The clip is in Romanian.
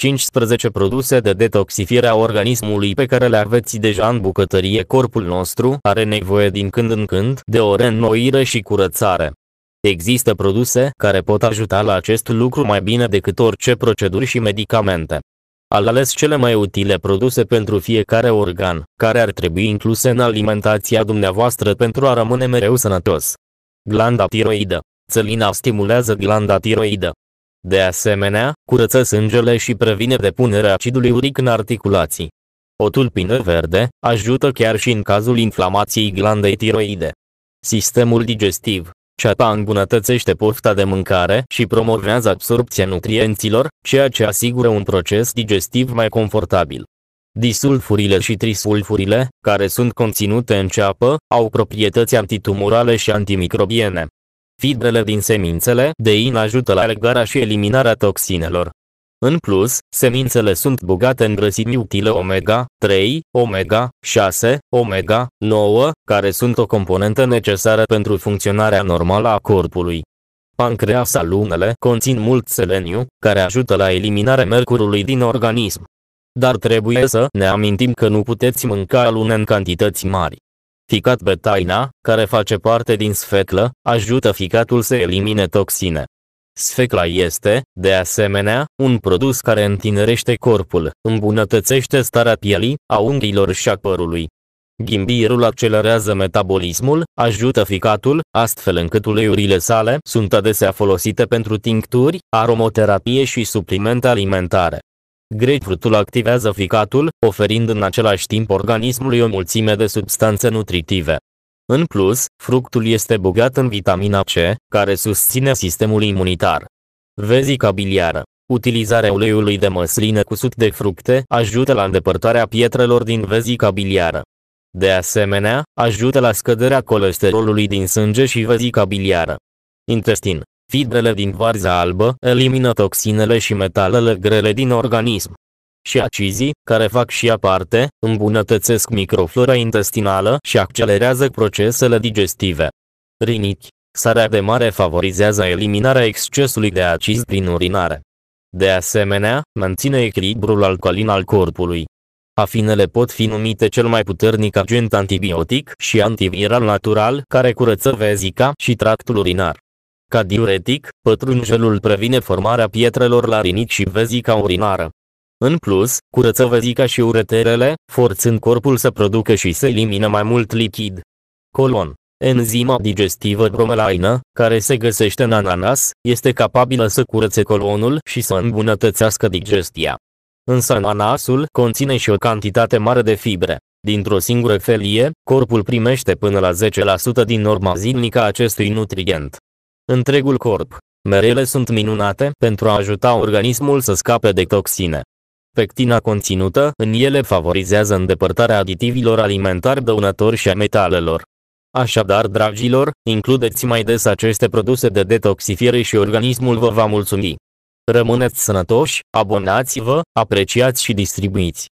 15 produse de detoxifiere a organismului pe care le aveți deja în bucătărie. Corpul nostru are nevoie din când în când de o reînnoire și curățare. Există produse care pot ajuta la acest lucru mai bine decât orice proceduri și medicamente. Al ales cele mai utile produse pentru fiecare organ, care ar trebui incluse în alimentația dumneavoastră pentru a rămâne mereu sănătos. Glanda tiroidă. Țelina stimulează glanda tiroidă de asemenea, curăță sângele și previne depunerea acidului uric în articulații. O tulpină verde ajută chiar și în cazul inflamației glandei tiroide. Sistemul digestiv. Ceata îmbunătățește pofta de mâncare și promovează absorpția nutrienților, ceea ce asigură un proces digestiv mai confortabil. Disulfurile și trisulfurile, care sunt conținute în ceapă, au proprietăți antitumorale și antimicrobiene. Fibrele din semințele de in ajută la legarea și eliminarea toxinelor. În plus, semințele sunt bogate în grăsimi utile omega 3, omega 6, omega 9, care sunt o componentă necesară pentru funcționarea normală a corpului. Pancreasa lunele conțin mult seleniu, care ajută la eliminarea mercurului din organism. Dar trebuie să ne amintim că nu puteți mânca lune în cantități mari. Ficat betaina, care face parte din sfeclă, ajută ficatul să elimine toxine. Sfecla este, de asemenea, un produs care întinerește corpul, îmbunătățește starea pielii, a unghiilor și a părului. Ghimbirul accelerează metabolismul, ajută ficatul, astfel încât uleiurile sale sunt adesea folosite pentru tincturi, aromoterapie și suplimente alimentare. Grapefruitul activează ficatul, oferind în același timp organismului o mulțime de substanțe nutritive. În plus, fructul este bogat în vitamina C, care susține sistemul imunitar. Vezica biliară. Utilizarea uleiului de măsline cu sut de fructe ajută la îndepărtarea pietrelor din vezica biliară. De asemenea, ajută la scăderea colesterolului din sânge și vezica biliară. Intestin. Fibrele din varza albă elimină toxinele și metalele grele din organism. Și acizii, care fac și aparte, îmbunătățesc microflora intestinală și accelerează procesele digestive. Rinichi. Sarea de mare favorizează eliminarea excesului de acizi prin urinare. De asemenea, menține echilibrul alcalin al corpului. Afinele pot fi numite cel mai puternic agent antibiotic și antiviral natural care curăță vezica și tractul urinar. Ca diuretic, pătrunjelul previne formarea pietrelor la rinichi și vezica urinară. În plus, curăță vezica și ureterele, forțând corpul să producă și să elimine mai mult lichid. Colon. Enzima digestivă bromelaină, care se găsește în ananas, este capabilă să curățe colonul și să îmbunătățească digestia. Însă ananasul conține și o cantitate mare de fibre. Dintr-o singură felie, corpul primește până la 10% din norma zilnică a acestui nutrient întregul corp. Merele sunt minunate pentru a ajuta organismul să scape de toxine. Pectina conținută în ele favorizează îndepărtarea aditivilor alimentari dăunători și a metalelor. Așadar, dragilor, includeți mai des aceste produse de detoxifiere și organismul vă va mulțumi. Rămâneți sănătoși, abonați-vă, apreciați și distribuiți.